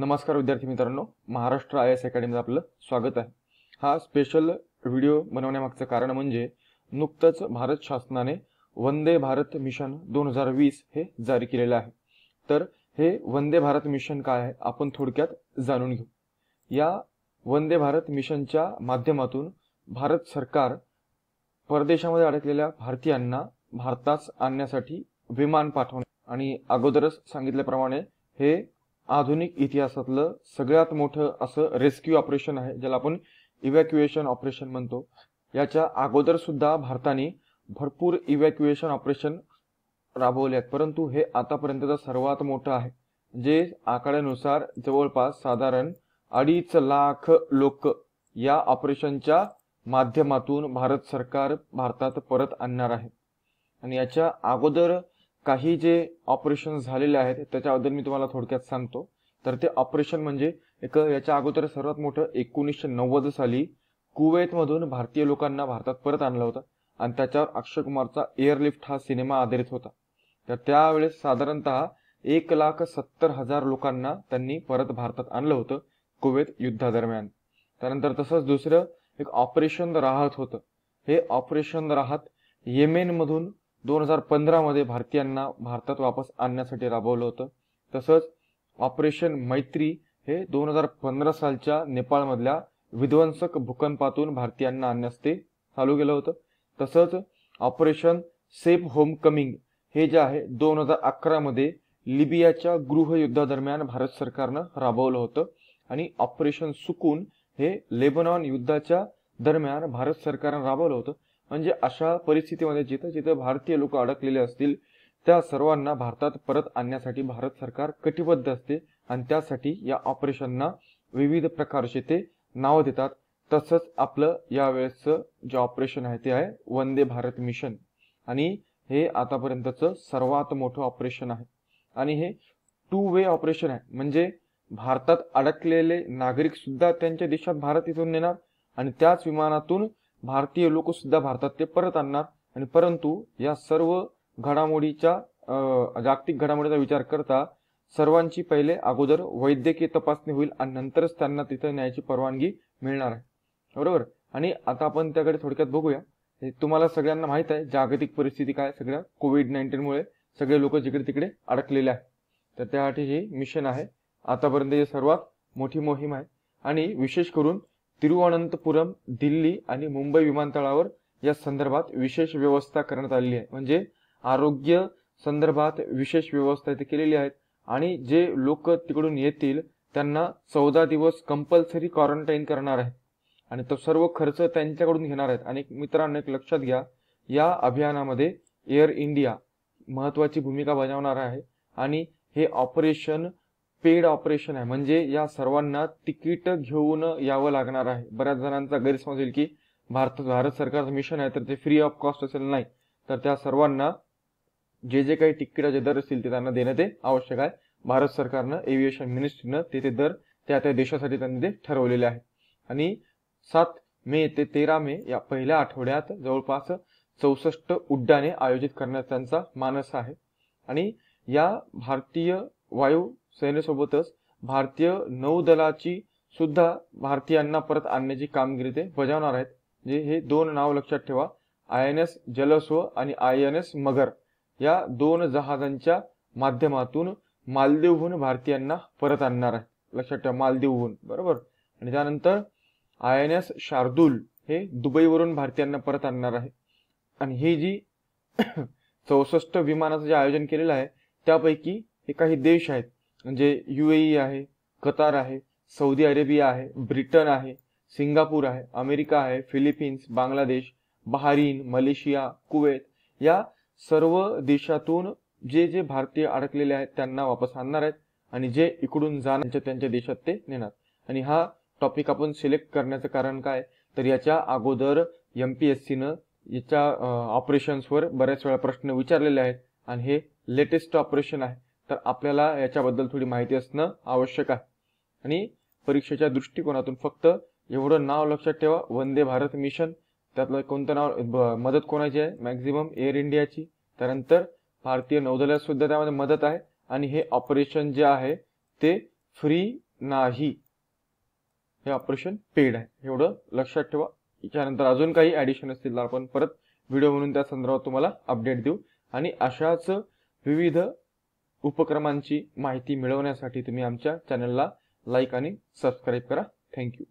नमस्कार विद्यार्थी मित्रांनो महाराष्ट्र आय एस अकॅडमीत आपलं स्वागत आहे हा स्पेशल व्हिडिओ बनवण्यामागचं कारण म्हणजे नुकतंच भारत शासनाने वंदे भारत मिशन दोन हजार वीस हे जारी केलेलं आहे तर हे वंदे भारत मिशन काय आहे आपण थोडक्यात जाणून घेऊ या वंदे भारत मिशनच्या माध्यमातून भारत सरकार परदेशामध्ये अडकलेल्या भारतीयांना भारतास आणण्यासाठी विमान पाठवणे आणि अगोदरच सांगितल्याप्रमाणे हे आधुनिक इतिहासातलं सगळ्यात मोठं असं रेस्क्यू ऑपरेशन आहे ज्याला आपण इव्हॅक्युएशन ऑपरेशन म्हणतो याच्या अगोदर सुद्धा भारताने भरपूर इव्हॅक्युएशन ऑपरेशन राबवले आहेत परंतु हे आतापर्यंतचं सर्वात मोठं आहे जे आकड्यानुसार जवळपास साधारण अडीच लाख लोक या ऑपरेशनच्या माध्यमातून भारत सरकार भारतात परत आणणार आहे आणि याच्या अगोदर काही जे ऑपरेशन झालेले आहेत त्याच्याबद्दल मी तुम्हाला थोडक्यात सांगतो तर ते ऑपरेशन म्हणजे एक याच्या अगोदर सर्वात मोठं एकोणीसशे नव्वद साली मधून भारतीय लोकांना भारतात परत आणलं होतं आणि त्याच्यावर अक्षय कुमारचा एअरलिफ्ट हा सिनेमा आधारित होता तर त्यावेळेस साधारणत एक लाख सत्तर हजार लोकांना त्यांनी परत भारतात आणलं होतं कुवेत युद्धादरम्यान त्यानंतर तसंच दुसरं एक ऑपरेशन राहत होतं हे ऑपरेशन राहत येमेनमधून दोन हजार पंधरामध्ये भारतीयांना भारतात वापस आणण्यासाठी राबवलं होतं तसंच ऑपरेशन मैत्री हे दोन हजार पंधरा सालच्या नेपाळमधल्या विध्वंसक भूकंपातून भारतीयांना आणण्यास ते चालू केलं होतं तसंच ऑपरेशन सेफ होम कमिंग हे जे आहे दोन हजार अकरामध्ये लिबियाच्या गृहयुद्धादरम्यान भारत सरकारनं राबवलं होतं आणि ऑपरेशन सुकून हे लेबनॉन युद्धाच्या दरम्यान भारत सरकारनं राबवलं होतं म्हणजे अशा परिस्थितीमध्ये जिथं जिथं भारतीय लोक अडकलेले असतील त्या सर्वांना भारतात परत आणण्यासाठी भारत सरकार कटिबद्ध असते आणि त्यासाठी या ऑपरेशनना विविध प्रकारचे ते नाव देतात तसंच आपलं यावेळेस जे ऑपरेशन आहे ते आहे वंदे भारत मिशन आणि हे आतापर्यंतचं सर्वात मोठं ऑपरेशन आहे आणि हे टू वे ऑपरेशन आहे म्हणजे भारतात अडकलेले नागरिक सुद्धा त्यांच्या देशात भारत इथून नेणार आणि त्याच विमानातून भारतीय सुद्धा भारतात ते परत आणणार आणि परंतु या सर्व घडामोडीच्या जागतिक घडामोडीचा विचार करता सर्वांची पहिले अगोदर वैद्यकीय तपासणी होईल आणि नंतरच त्यांना तिथे न्यायची परवानगी मिळणार आहे बरोबर आणि आता आपण त्याकडे थोडक्यात बघूया तुम्हाला सगळ्यांना माहित आहे जागतिक परिस्थिती काय सगळ्या कोविड मुळे सगळे लोक जिकडे तिकडे अडकलेले आहेत तर त्यासाठी हे मिशन आहे आतापर्यंत सर्वात मोठी मोहीम आहे आणि विशेष करून तिरुवनंतपुरम दिल्ली आणि मुंबई विमानतळावर या संदर्भात विशेष व्यवस्था करण्यात आलेली आहे म्हणजे आरोग्य संदर्भात विशेष व्यवस्था इथे केलेली आहेत आणि जे लोक तिकडून येतील त्यांना चौदा दिवस कंपल्सरी क्वारंटाईन करणार आहेत आणि तो सर्व खर्च त्यांच्याकडून घेणार आहेत आणि मित्रांनो एक लक्षात घ्या या अभियानामध्ये एअर इंडिया महत्त्वाची भूमिका बजावणार आहे आणि हे ऑपरेशन पेड ऑपरेशन आहे म्हणजे या सर्वांना तिकीट घेऊन यावं लागणार आहे बऱ्याच जणांचा गैरसमज येईल की भारत भारत सरकारचं मिशन आहे तर ते फ्री ऑफ कॉस्ट असेल नाही तर त्या सर्वांना जे जे काही तिकिटाचे दर असतील ते त्यांना देणं ते आवश्यक आहे भारत सरकारनं एव्हिएशन मिनिस्ट्रीनं ते ते दर त्या त्या देशासाठी त्यांनी ते ठरवलेले आहे आणि सात मे ते तेरा मे या पहिल्या आठवड्यात जवळपास चौसष्ट उड्डाणे आयोजित करण्याचा त्यांचा मानस आहे आणि या भारतीय वायू सेनेसोबतच भारतीय नौदलाची सुद्धा भारतीयांना परत आणण्याची कामगिरी ते बजावणार आहेत जे म्हणजे हे दोन नाव लक्षात ठेवा आय एन एस जलस्व आणि आय एन एस मगर या दोन जहाजांच्या माध्यमातून मालदीवहून भारतीयांना परत आणणार आहे लक्षात ठेवा मालदीवहून बरोबर आणि त्यानंतर आय एन एस शार्दूल हे दुबईवरून भारतीयांना परत आणणार आहे आणि ही जी चौसष्ट विमानाचं जे आयोजन केलेलं आहे त्यापैकी हे काही देश आहेत म्हणजे यू ए आहे कतार आहे सौदी अरेबिया आहे ब्रिटन आहे सिंगापूर आहे अमेरिका आहे Philippines Bangladesh Bahrain Malaysia Kuwait या सर्व देशातून जे जे भारतीय अडकलेले आहेत त्यांना वापस आणणार आहेत आणि जे इकडून जाणार त्यांच्या देशात ते नेणार आणि हा टॉपिक आपण सिलेक्ट करण्याचं कारण काय तर याच्या अगोदर एम पी एस सीनं याच्या ऑपरेशन्सवर बऱ्याच वेळा प्रश्न विचारलेले आहेत आणि हे लेटेस्ट ऑपरेशन आहे तर आपल्याला याच्याबद्दल थोडी माहिती असणं आवश्यक आहे आणि परीक्षेच्या दृष्टिकोनातून फक्त एवढं नाव लक्षात ठेवा वंदे भारत मिशन त्यातलं कोणतं नाव मदत कोणाची आहे मॅक्झिमम एअर इंडियाची त्यानंतर भारतीय नौदला सुद्धा त्यामध्ये मदत आहे आणि हे ऑपरेशन जे आहे ते फ्री नाही हे ऑपरेशन पेड आहे एवढं लक्षात ठेवा याच्यानंतर अजून काही ॲडिशन असतील तर आपण परत व्हिडिओ म्हणून त्या संदर्भात तुम्हाला अपडेट देऊ आणि अशाच विविध उपक्रमांची माहिती मिळवण्यासाठी तुम्ही आमच्या चॅनलला लाईक आणि सबस्क्राईब करा थँक्यू